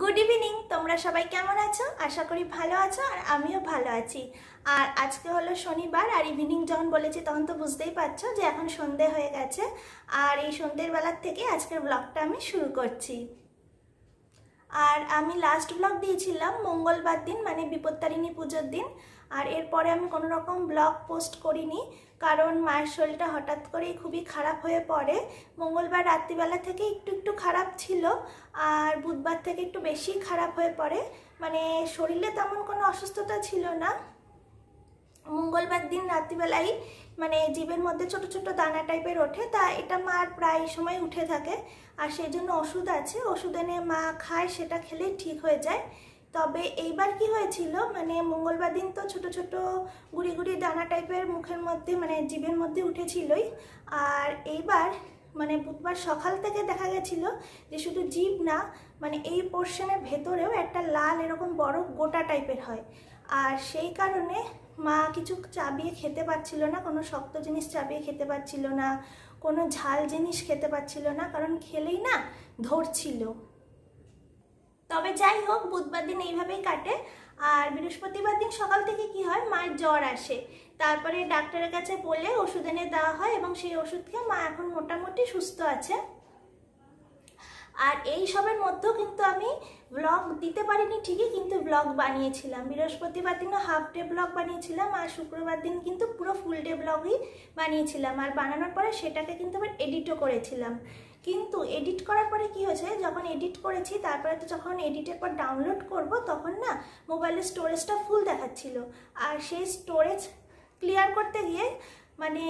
Good evening তোমরা সবাই কেমন আছো আশা করি ভালো আছো আর আমিও ভালো আছি আর আজকে হলো শনিবার আর ইভিনিং যখন বলেছি তখন তো বুঝতেই পারছো যে এখন সন্ধে হয়ে গেছে আর এই সন্ধ্যের বেলার থেকে আজকের ব্লগটা আমি শুরু করছি আর আমি লাস্ট ব্লগ দিয়েছিলাম মঙ্গলবার দিন মানে বিপত্তারিণী পুজোর দিন আর এরপরে আমি কোনো রকম ব্লগ পোস্ট করিনি কারণ মায়ের শরীরটা হঠাৎ করেই খুবই খারাপ হয়ে পড়ে মঙ্গলবার রাত্রিবেলা থেকে একটু একটু খারাপ ছিল আর বুধবার থেকে একটু বেশি খারাপ হয়ে পড়ে মানে শরীরে তেমন কোনো অসুস্থতা ছিল না মঙ্গলবার দিন রাত্রিবেলাই মানে জীবের মধ্যে ছোট ছোট দানা টাইপের ওঠে তা এটা মার প্রায় সময় উঠে থাকে আর সেই জন্য ওষুধ আছে ওষুধ এনে মা খায় সেটা খেলেই ঠিক হয়ে যায় তবে এইবার কি হয়েছিল মানে মঙ্গলবার দিন তো ছোট ছোট গুড়ি গুড়ি দানা টাইপের মুখের মধ্যে মানে জীবের মধ্যে উঠেছিলই আর এইবার মানে বুধবার সকাল থেকে দেখা গেছিল যে শুধু জীব না মানে এই পোর্শনের ভেতরেও একটা লাল এরকম বড় গোটা টাইপের হয় আর সেই কারণে মা কিছু চাবিয়ে খেতে পারছিল না কোনো শক্ত জিনিস চাবিয়ে খেতে পারছিল না কোনো ঝাল জিনিস খেতে পারছিল না কারণ খেলেই না ধরছিল তবে যাই হোক বুধবার দিন এইভাবেই কাটে আর বৃহস্পতিবার দিন সকাল থেকে কি হয় মায়ের জ্বর আসে তারপরে ডাক্তারের কাছে বলে ওষুধ এনে দেওয়া হয় এবং সেই ওষুধ খেয়ে মা এখন মোটামুটি সুস্থ আছে আর এই সবের মধ্যেও কিন্তু আমি ব্লগ দিতে পারিনি ঠিকই কিন্তু ব্লগ বানিয়েছিলাম বৃহস্পতিবার দিনও হাফ ডে ব্লগ বানিয়েছিলাম আর শুক্রবার দিন কিন্তু পুরো ফুল ডে ব্লগই বানিয়েছিলাম আর বানানোর পরে সেটাকে কিন্তু আমার এডিটও করেছিলাম কিন্তু এডিট করার পরে কি হয়েছে যখন এডিট করেছি তারপরে তো যখন এডিটের পর ডাউনলোড করব তখন না মোবাইলের স্টোরেজটা ফুল দেখাচ্ছিল আর সেই স্টোরেজ ক্লিয়ার করতে গিয়ে মানে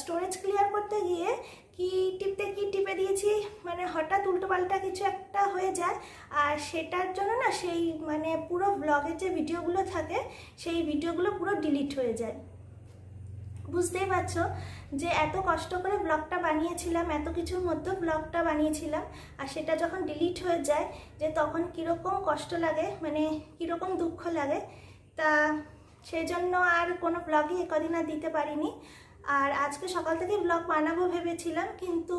স্টোরেজ ক্লিয়ার করতে গিয়ে কি টিপতে কি টিপে দিয়েছি মানে হঠাৎ উল্টোপাল্টা কিছু একটা হয়ে যায় আর সেটার জন্য না সেই মানে পুরো ব্লগের যে ভিডিওগুলো থাকে সেই ভিডিওগুলো পুরো ডিলিট হয়ে যায় বুঝতেই পারছো যে এত কষ্ট করে ব্লগটা বানিয়েছিলাম এত কিছুর মধ্যে ব্লগটা বানিয়েছিলাম আর সেটা যখন ডিলিট হয়ে যায় যে তখন কীরকম কষ্ট লাগে মানে কীরকম দুঃখ লাগে তা সেই জন্য আর কোনো ব্লগই একদিন আর দিতে পারিনি আর আজকে সকাল থেকে ব্লগ বানাবো ভেবেছিলাম কিন্তু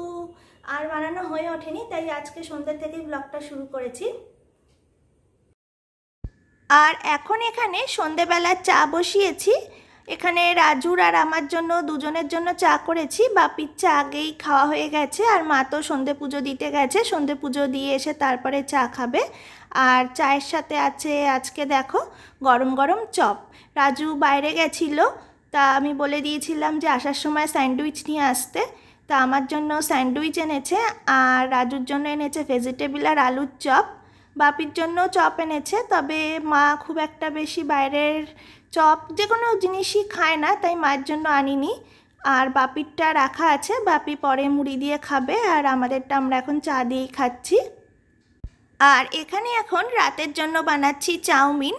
আর বানানো হয়ে ওঠেনি তাই আজকে সন্ধ্যা থেকে ব্লগটা শুরু করেছি আর এখন এখানে সন্ধেবেলা চা বসিয়েছি এখানে রাজুর আর আমার জন্য দুজনের জন্য চা করেছি বাপির চা আগেই খাওয়া হয়ে গেছে আর মা তো সন্ধে পুজো দিতে গেছে সন্ধে পুজো দিয়ে এসে তারপরে চা খাবে আর চায়ের সাথে আছে আজকে দেখো গরম গরম চপ রাজু বাইরে গেছিল তা আমি বলে দিয়েছিলাম যে আসার সময় স্যান্ডউইচ নিয়ে আসতে তা আমার জন্য স্যান্ডউইচ এনেছে আর রাজুর জন্য এনেছে ভেজিটেবিল আর আলুর চপ বাপির জন্য চপ এনেছে তবে মা খুব একটা বেশি বাইরের চপ যে কোনো জিনিসই খায় না তাই মায়ের জন্য আনিনি আর বাপিরটা রাখা আছে বাপি পরে মুড়ি দিয়ে খাবে আর আমাদেরটা আমরা এখন চা দিয়েই খাচ্ছি আর এখানে এখন রাতের জন্য বানাচ্ছি চাউমিন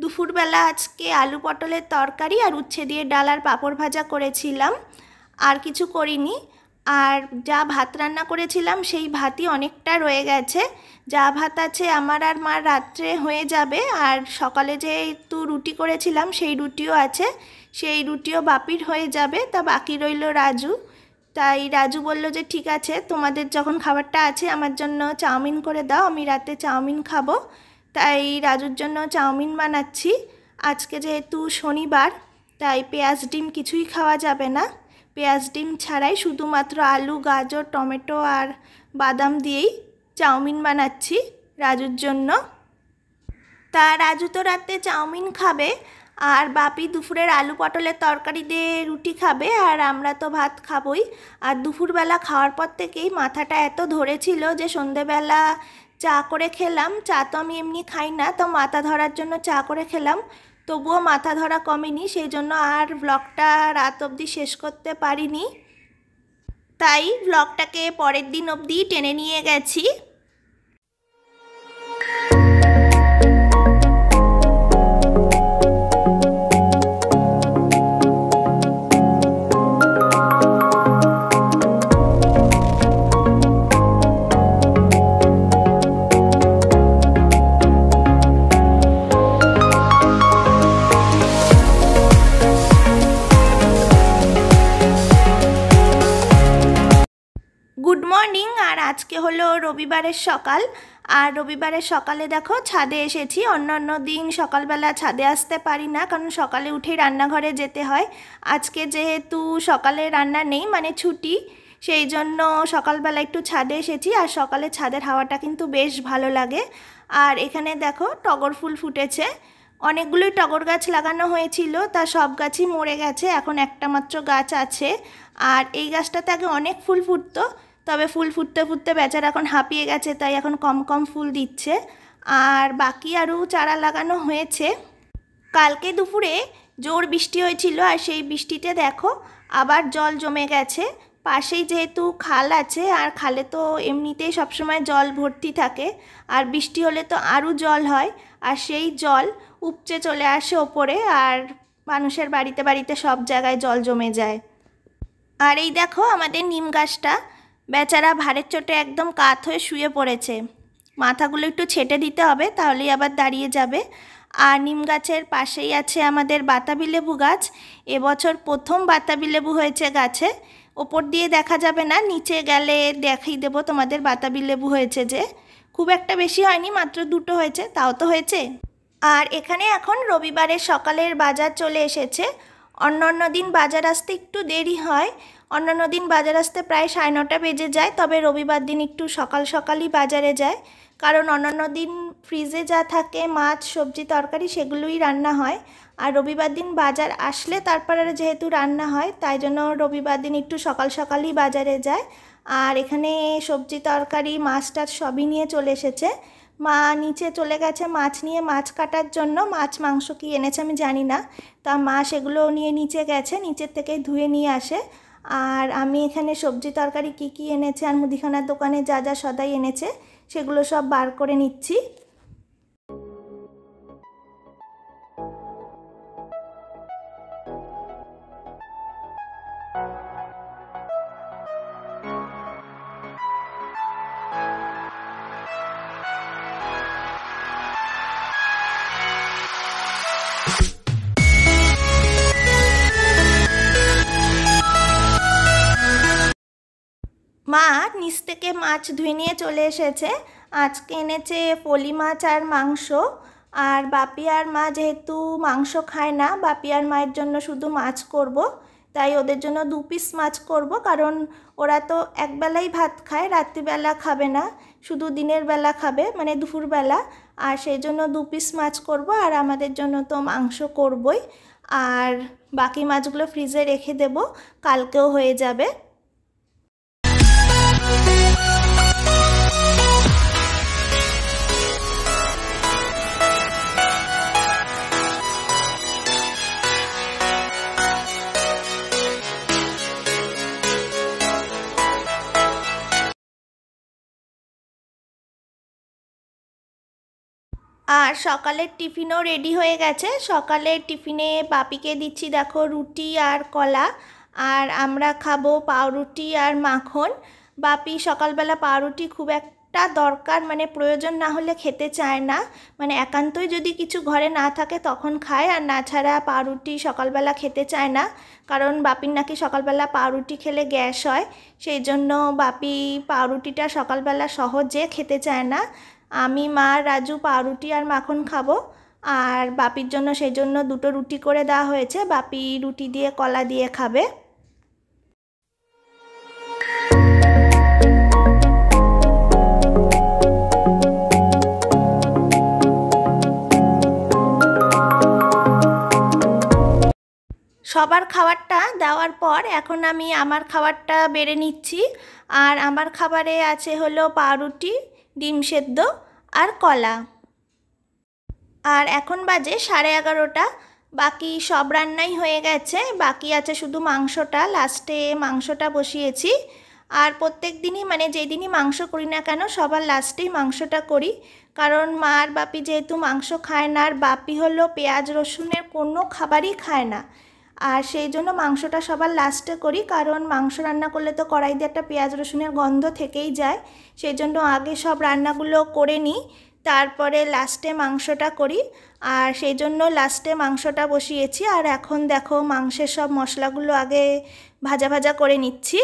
দুপুরবেলা আজকে আলু পটলের তরকারি আর উচ্ছে দিয়ে ডাল আর পাঁপড় ভাজা করেছিলাম আর কিছু করিনি আর যা ভাত রান্না করেছিলাম সেই ভাতই অনেকটা রয়ে গেছে যা ভাত আছে আমার আর মার রাত্রে হয়ে যাবে আর সকালে যে একটু রুটি করেছিলাম সেই রুটিও আছে সেই রুটিও বাপির হয়ে যাবে তা বাকি রইল রাজু তাই রাজু বলল যে ঠিক আছে তোমাদের যখন খাবারটা আছে আমার জন্য চাউমিন করে দাও আমি রাতে চাউমিন খাবো তাই রাজুর জন্য চাউমিন বানাচ্ছি আজকে যেহেতু শনিবার তাই পেঁয়াজ ডিম কিছুই খাওয়া যাবে না পেঁয়াজ ডিম ছাড়াই শুধুমাত্র আলু গাজর টমেটো আর বাদাম দিয়েই চাউমিন বানাচ্ছি রাজুর জন্য তা রাজু তো রাতে চাউমিন খাবে আর বাপি দুপুরের আলু পটলের তরকারি দিয়ে রুটি খাবে আর আমরা তো ভাত খাবই আর দুপুরবেলা খাওয়ার পর থেকেই মাথাটা এত ধরেছিল যে সন্ধেবেলা চা করে খেলাম চা তো আমি এমনি খাই না তো মাথা ধরার জন্য চা করে খেলাম তবুও মাথা ধরা কমেনি সেই জন্য আর ব্লগটা রাত অবধি শেষ করতে পারিনি তাই ব্লগটাকে পরের দিন অবধি টেনে নিয়ে গেছি মর্নিং আর আজকে হলো রবিবারের সকাল আর রবিবারের সকালে দেখো ছাদে এসেছি অন্য অন্য দিন সকালবেলা ছাদে আসতে পারি না কারণ সকালে উঠেই রান্নাঘরে যেতে হয় আজকে যেহেতু সকালে রান্না নেই মানে ছুটি সেই জন্য সকালবেলা একটু ছাদে এসেছি আর সকালে ছাদের হাওয়াটা কিন্তু বেশ ভালো লাগে আর এখানে দেখো টগর ফুল ফুটেছে অনেকগুলোই টগর গাছ লাগানো হয়েছিল তা সব গাছই মরে গেছে এখন একটা মাত্র গাছ আছে আর এই গাছটাতে আগে অনেক ফুল ফুটতো তবে ফুল ফুটতে ফুটতে বেচারা এখন হাঁপিয়ে গেছে তাই এখন কম কম ফুল দিচ্ছে আর বাকি আরও চারা লাগানো হয়েছে কালকে দুপুরে জোর বৃষ্টি হয়েছিল আর সেই বৃষ্টিতে দেখো আবার জল জমে গেছে পাশেই যেহেতু খাল আছে আর খালে তো এমনিতেই সবসময় জল ভর্তি থাকে আর বৃষ্টি হলে তো আরও জল হয় আর সেই জল উপচে চলে আসে ওপরে আর মানুষের বাড়িতে বাড়িতে সব জায়গায় জল জমে যায় আর এই দেখো আমাদের নিম গাছটা বেচারা ভারের চোটে একদম কাত হয়ে শুয়ে পড়েছে মাথাগুলো একটু ছেটে দিতে হবে তাহলেই আবার দাঁড়িয়ে যাবে আর নিম গাছের পাশেই আছে আমাদের বাতাবি লেবু গাছ এবছর প্রথম বাতাবি লেবু হয়েছে গাছে ওপর দিয়ে দেখা যাবে না নিচে গেলে দেখাই দেবো তোমাদের বাতাবি লেবু হয়েছে যে খুব একটা বেশি হয়নি মাত্র দুটো হয়েছে তাও তো হয়েছে আর এখানে এখন রবিবারের সকালের বাজার চলে এসেছে অন্য অন্য দিন বাজার আসতে একটু দেরি হয় অন্যান্য দিন বাজার আসতে প্রায় সাড়ে নটা বেজে যায় তবে রবিবার দিন একটু সকাল সকালই বাজারে যায় কারণ অন্যান্য দিন ফ্রিজে যা থাকে মাছ সবজি তরকারি সেগুলোই রান্না হয় আর রবিবার দিন বাজার আসলে তারপরে যেহেতু রান্না হয় তাই জন্য রবিবার দিন একটু সকাল সকালই বাজারে যায় আর এখানে সবজি তরকারি মাছ টাছ সবই নিয়ে চলে এসেছে মা নিচে চলে গেছে মাছ নিয়ে মাছ কাটার জন্য মাছ মাংস কি এনেছে আমি জানি না তা মা সেগুলো নিয়ে নিচে গেছে নিচের থেকে ধুয়ে নিয়ে আসে আর আমি এখানে সবজি তরকারি কি কি এনেছে আর মুদিখানার দোকানে যা যা সদাই এনেছে সেগুলো সব বার করে নিচ্ছি মা নিচ থেকে মাছ ধুয়ে নিয়ে চলে এসেছে আজকে এনেছে পলি মাছ আর মাংস আর বাপি আর মা যেহেতু মাংস খায় না বাপি আর মায়ের জন্য শুধু মাছ করব। তাই ওদের জন্য দু পিস মাছ করব কারণ ওরা তো একবেলাই ভাত খায় রাত্রিবেলা খাবে না শুধু দিনের বেলা খাবে মানে দুপুরবেলা আর সেই জন্য দু পিস মাছ করব আর আমাদের জন্য তো মাংস করবই আর বাকি মাছগুলো ফ্রিজে রেখে দেব কালকেও হয়ে যাবে আর সকালের টিফিনও রেডি হয়ে গেছে সকালের টিফিনে বাপিকে দিচ্ছি দেখো রুটি আর কলা আর আমরা খাবো পাউরুটি আর মাখন বাপি সকালবেলা পাউরুটি খুব একটা দরকার মানে প্রয়োজন না হলে খেতে চায় না মানে একান্তই যদি কিছু ঘরে না থাকে তখন খায় আর না ছাড়া পাউরুটি সকালবেলা খেতে চায় না কারণ বাপির নাকি সকালবেলা পাউরুটি খেলে গ্যাস হয় সেই জন্য বাপি পাউরুটিটা সকালবেলা সহজে খেতে চায় না আমি মা রাজু পাউরুটি আর মাখন খাবো আর বাপির জন্য সেই জন্য দুটো রুটি করে দেওয়া হয়েছে বাপি রুটি দিয়ে কলা দিয়ে খাবে সবার খাবারটা দেওয়ার পর এখন আমি আমার খাবারটা বেড়ে নিচ্ছি আর আমার খাবারে আছে হলো পাউরুটি ডিম সেদ্ধ আর কলা আর এখন বাজে সাড়ে এগারোটা বাকি সব রান্নাই হয়ে গেছে বাকি আছে শুধু মাংসটা লাস্টে মাংসটা বসিয়েছি আর প্রত্যেক দিনই মানে যেদিনই মাংস করি না কেন সবার লাস্টেই মাংসটা করি কারণ মা আর বাপি যেহেতু মাংস খায় না আর বাপি হলো পেঁয়াজ রসুনের কোনো খাবারই খায় না আর সেই জন্য মাংসটা সবার লাস্টে করি কারণ মাংস রান্না করলে তো কড়াইতে একটা পেঁয়াজ রসুনের গন্ধ থেকেই যায় সেই জন্য আগে সব রান্নাগুলো করে নিই তারপরে লাস্টে মাংসটা করি আর সেই জন্য লাস্টে মাংসটা বসিয়েছি আর এখন দেখো মাংসের সব মশলাগুলো আগে ভাজা ভাজা করে নিচ্ছি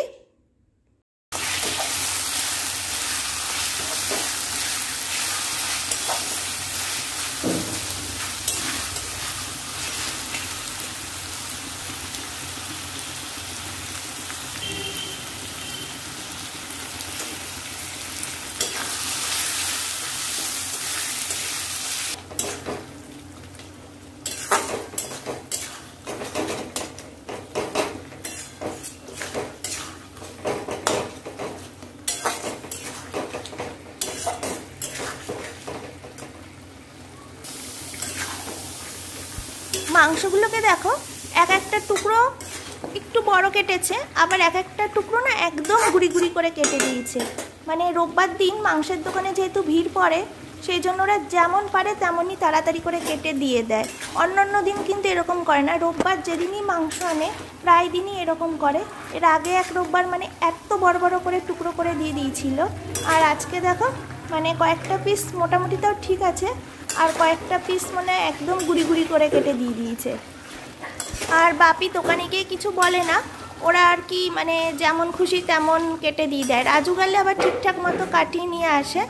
মাংসগুলোকে দেখো এক একটা টুকরো একটু বড় কেটেছে আবার এক একটা টুকরো না একদম গুড়ি গুড়ি করে কেটে দিয়েছে মানে রোববার দিন মাংসের দোকানে যেহেতু ভিড় পড়ে সেই জন্য ওরা যেমন পারে তেমনই তাড়াতাড়ি করে কেটে দিয়ে দেয় অন্য অন্য দিন কিন্তু এরকম করে না রোববার যেদিনই মাংস আনে প্রায় দিনই এরকম করে এর আগে এক রোববার মানে এত বড় বড় করে টুকরো করে দিয়ে দিয়েছিল আর আজকে দেখো মানে কয়েকটা পিস মোটামুটি তাও ঠিক আছে আর কয়েকটা পিস মানে একদম গুড়ি গুড়ি করে কেটে দিয়ে দিয়েছে আর বাপি দোকানে গিয়ে কিছু বলে না ওরা আর কি মানে যেমন খুশি তেমন কেটে দিয়ে দেয় রাজু গেলে আবার ঠিকঠাক মতো কাটিয়ে নিয়ে আসে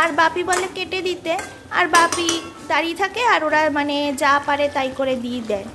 আর বাপি বলে কেটে দিতে আর বাপি দাঁড়িয়ে থাকে আর ওরা মানে যা পারে তাই করে দিয়ে দেয়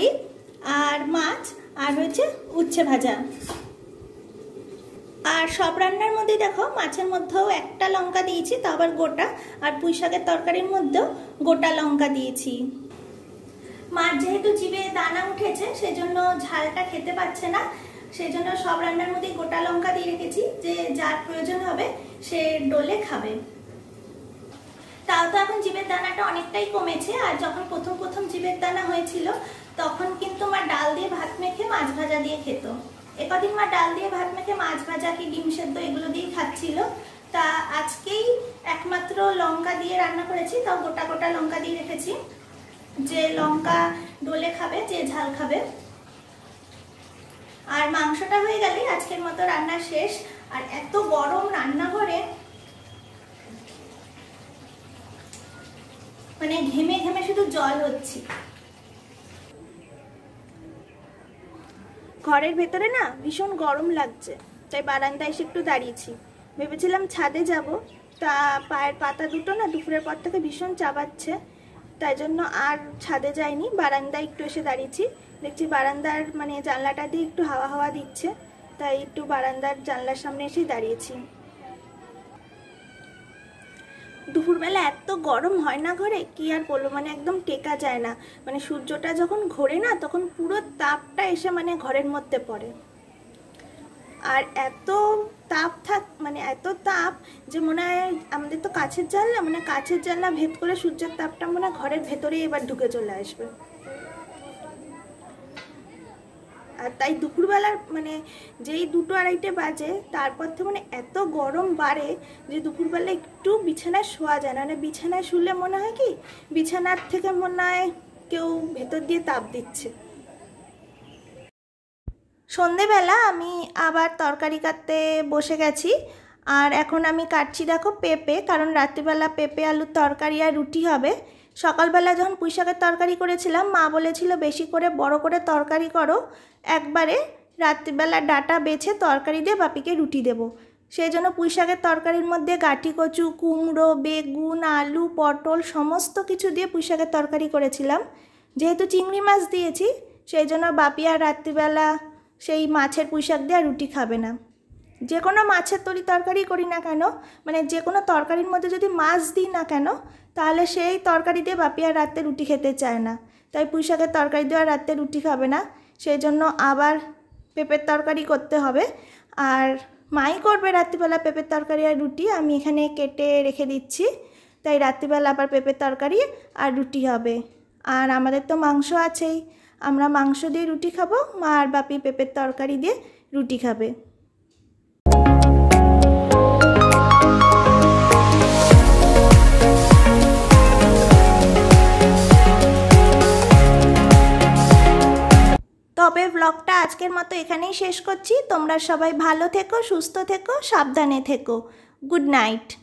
তরকারি আর মাছ আর রয়েছে উচ্ছে ভাজা আর সব রান্নার মধ্যে দেখো মাছের মধ্যেও একটা লঙ্কা দিয়েছি তো আবার গোটা আর পুঁই শাকের তরকারির মধ্যেও গোটা লঙ্কা দিয়েছি মাছ যেহেতু জিবে দানা উঠেছে সেজন্য ঝালটা খেতে পারছে না সেজন্য সব রান্নার মধ্যে গোটা লঙ্কা দিয়ে রেখেছি যে যার প্রয়োজন হবে সে ডোলে খাবে তাও তো এখন জীবের দানাটা অনেকটাই কমেছে আর যখন প্রথম প্রথম জীবের দানা হয়েছিল তখন কিন্তু মা ডাল দিয়ে ভাত মেখে মাছ ভাজা দিয়ে খেত একদিন মা ডাল দিয়ে ভাত মেখে মাছ ভাজা কি ডিম সেদ্ধ এগুলো দিয়ে খাচ্ছিল তা আজকেই একমাত্র লঙ্কা দিয়ে রান্না করেছি তাও গোটা গোটা লঙ্কা দিয়ে রেখেছি যে লঙ্কা ডোলে খাবে যে ঝাল খাবে আর মাংসটা হয়ে গেলে আজকের মতো রান্না শেষ আর এত গরম রান্নাঘরে মানে ঘেমে ঘেমে শুধু জল হচ্ছে ঘরের ভেতরে না ভীষণ গরম লাগছে তাই বারান্দায় এসে একটু দাঁড়িয়েছি ভেবেছিলাম ছাদে যাব তা পায়ের পাতা দুটো না দুপুরের পর থেকে ভীষণ চাবাচ্ছে তাই জন্য আর ছাদে যাইনি বারান্দায় একটু এসে দাঁড়িয়েছি দেখছি বারান্দার মানে জানলাটা দিয়ে একটু হাওয়া হাওয়া দিচ্ছে তাই একটু বারান্দার জানলার সামনে এসেই দাঁড়িয়েছি দুপুরবেলা এত গরম হয় না ঘরে কি আর বলবো মানে একদম টেকা যায় না মানে সূর্যটা যখন ঘোরে না তখন পুরো তাপটা এসে মানে ঘরের মধ্যে পড়ে আর এত তাপ থাক মানে এত তাপ যে মনে হয় আমাদের তো কাছের জানলা মানে কাছের জানলা ভেদ করে সূর্যের তাপটা মনে হয় ঘরের ভেতরে এবার ঢুকে চলে আসবে আর তাই দুপুরবেলার মানে যেই দুটো আড়াইটে বাজে তারপর থেকে মানে এত গরম বাড়ে যে দুপুরবেলা একটু বিছানায় শোয়া যায় না মানে বিছানায় শুলে মনে হয় কি বিছানার থেকে মনে হয় কেউ ভেতর দিয়ে তাপ দিচ্ছে সন্ধেবেলা আমি আবার তরকারি কাটতে বসে গেছি আর এখন আমি কাটছি দেখো পেঁপে কারণ রাত্রিবেলা পেঁপে আলুর তরকারি আর রুটি হবে সকালবেলা যখন পুঁইশাকের তরকারি করেছিলাম মা বলেছিল বেশি করে বড় করে তরকারি করো একবারে রাত্রিবেলা ডাটা বেছে তরকারি দিয়ে বাপিকে রুটি দেবো সেই জন্য পুঁইশাকের তরকারির মধ্যে গাঠি কচু কুমড়ো বেগুন আলু পটল সমস্ত কিছু দিয়ে পুঁইশাকের তরকারি করেছিলাম যেহেতু চিংড়ি মাছ দিয়েছি সেই জন্য বাপি আর রাত্রিবেলা সেই মাছের পুঁইশাক দিয়ে আর রুটি খাবে না যে কোনো মাছের তরি তরকারি করি না কেন মানে যে কোনো তরকারির মধ্যে যদি মাছ দিই না কেন তাহলে সেই তরকারি দিয়ে বাপি আর রাতে রুটি খেতে চায় না তাই পুঁই শাকের তরকারি দিয়ে আর রাতে রুটি খাবে না সেই জন্য আবার পেঁপের তরকারি করতে হবে আর মাই করবে রাত্রিবেলা পেঁপের তরকারি আর রুটি আমি এখানে কেটে রেখে দিচ্ছি তাই রাত্রিবেলা আবার পেঁপের তরকারি আর রুটি হবে আর আমাদের তো মাংস আছেই আমরা মাংস দিয়ে রুটি খাবো মা আর বাপি পেঁপের তরকারি দিয়ে রুটি খাবে তবে ব্লগটা আজকের মতো এখানেই শেষ করছি তোমরা সবাই ভালো থেকো সুস্থ থেকো সাবধানে থেকো গুড নাইট